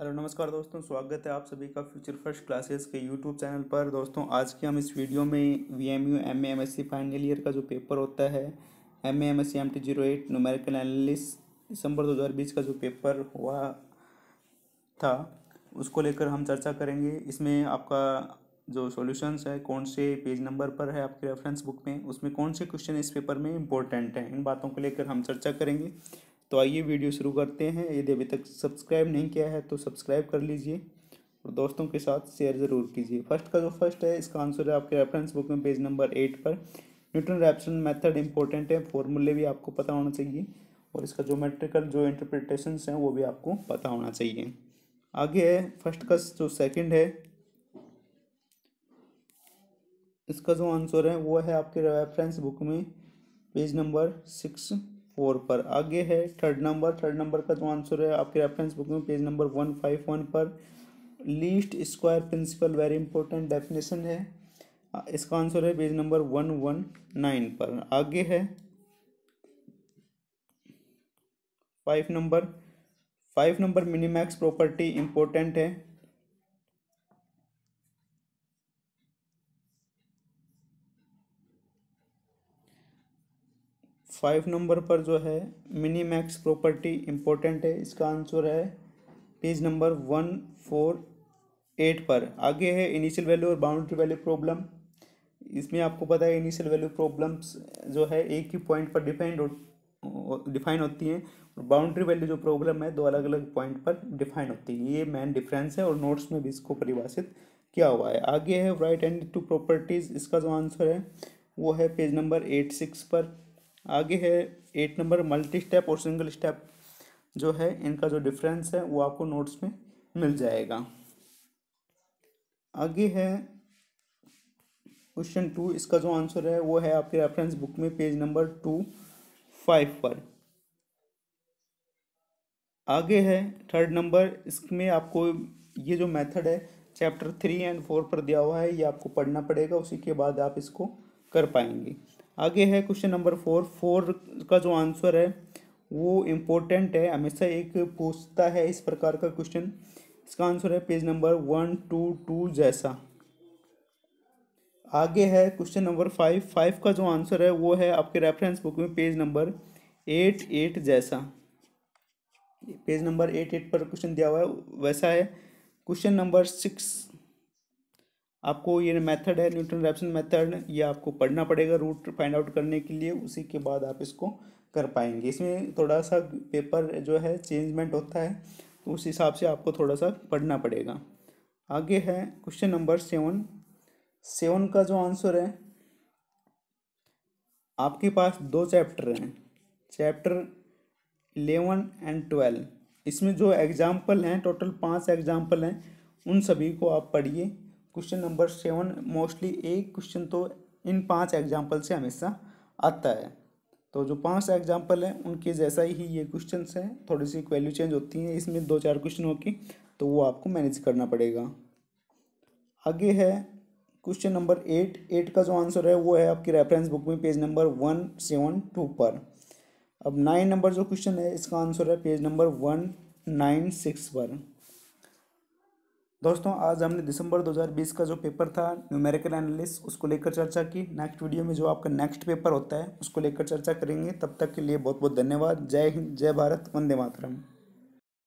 hello नमस्कार दोस्तों स्वागत है आप सभी का फ्यूचर फर्स्ट क्लासेस के यूट्यूब चैनल पर दोस्तों आज के हम इस वीडियो में V M U M M S C final year का जो पेपर होता है M M S C M T zero eight numerical analysis दिसंबर दो हज़ार बीस का जो पेपर हुआ था उसको लेकर हम चर्चा करेंगे इसमें आपका जो सॉल्यूशंस है कौन से पेज नंबर पर है आपके रेफरेंस बुक में उसमें कौन से क्वेश्चन इस पेपर में इंपॉर्टेंट हैं इन बातों को लेकर हम चर्चा करेंगे तो आइए वीडियो शुरू करते हैं यदि अभी तक सब्सक्राइब नहीं किया है तो सब्सक्राइब कर लीजिए और दोस्तों के साथ शेयर ज़रूर कीजिए फर्स्ट का जो फर्स्ट है इसका आंसर है आपके रेफरेंस बुक में पेज नंबर एट पर न्यूटन रैप्सन मेथड इंपॉर्टेंट है फॉर्मूले भी आपको पता होना चाहिए और इसका जो मेट्रिकल जो हैं वो भी आपको पता होना चाहिए आगे है फर्स्ट का जो सेकेंड है इसका जो आंसर है वो है आपके रेफरेंस बुक में पेज नंबर सिक्स फोर पर आगे है थर्ड नंबर थर्ड नंबर का जो आंसर है आपके रेफरेंस बुक में page number one five one पर least square principle very important definition है इसका आंसर है page number one one nine पर आगे है five number five number minimax property important है फाइव नंबर पर जो है मिनी मैक्स प्रॉपर्टी इम्पोर्टेंट है इसका आंसर है page number one four eight पर आगे है इनिशियल वैल्यू और बाउंड्री वैल्यू प्रॉब्लम इसमें आपको पता है इनिशियल वैल्यू प्रॉब्लम्स जो है एक ही पॉइंट पर डिपेंड डिफाइन होती हैं और बाउंड्री वैल्यू जो प्रॉब्लम है दो अलग अलग पॉइंट पर डिफाइन होती है ये मेन डिफरेंस है और नोट्स में भी इसको परिभाषित किया हुआ है आगे है राइट एंड टू प्रॉपर्टीज़ इसका जो आंसर है वो है पेज नंबर एट सिक्स पर आगे है एट नंबर मल्टी स्टेप और सिंगल स्टेप जो है इनका जो डिफरेंस है वो आपको नोट्स में मिल जाएगा आगे है क्वेश्चन टू इसका जो आंसर है वो है आपके रेफरेंस बुक में पेज नंबर टू फाइव पर आगे है थर्ड नंबर इसमें आपको ये जो मेथड है चैप्टर थ्री एंड फोर पर दिया हुआ है ये आपको पढ़ना पड़ेगा उसी के बाद आप इसको कर पाएंगे आगे है क्वेश्चन नंबर फोर फोर का जो आंसर है वो इम्पोर्टेंट है हमेशा एक पूछता है इस प्रकार का क्वेश्चन इसका आंसर है page number one two two जैसा आगे है क्वेश्चन नंबर फाइव फाइव का जो आंसर है वो है आपके रेफरेंस बुक में पेज नंबर एट एट जैसा पेज नंबर एट एट पर क्वेश्चन दिया हुआ है वैसा है क्वेश्चन नंबर सिक्स आपको ये मेथड है न्यूटन रैप्सन मेथड ये आपको पढ़ना पड़ेगा रूट फाइंड आउट करने के लिए उसी के बाद आप इसको कर पाएंगे इसमें थोड़ा सा पेपर जो है चेंजमेंट होता है तो उस हिसाब से आपको थोड़ा सा पढ़ना पड़ेगा आगे है क्वेश्चन नंबर सेवन सेवन का जो आंसर है आपके पास दो चैप्टर हैं चैप्टर इलेवन एंड ट्वेल्व इसमें जो एग्ज़ाम्पल हैं टोटल पांच एग्ज़ाम्पल हैं उन सभी को आप पढ़िए क्वेश्चन नंबर सेवन मोस्टली एक क्वेश्चन तो इन पांच एग्जाम्पल से हमेशा आता है तो जो पांच एग्जाम्पल हैं उनके जैसा ही ये क्वेश्चन हैं थोड़ी सी वैल्यू चेंज होती है इसमें दो चार क्वेश्चन होगी तो वो आपको मैनेज करना पड़ेगा आगे है क्वेश्चन नंबर एट एट का जो आंसर है वो है आपकी रेफरेंस बुक में page number one seven two पर अब नाइन नंबर जो क्वेश्चन है इसका आंसर है page number one nine six पर दोस्तों आज हमने दिसंबर 2020 का जो पेपर था न्यूमेरिकल एनालिस उसको लेकर चर्चा की नेक्स्ट वीडियो में जो आपका नेक्स्ट पेपर होता है उसको लेकर चर्चा करेंगे तब तक के लिए बहुत बहुत धन्यवाद जय हिंद जय भारत वंदे मातरम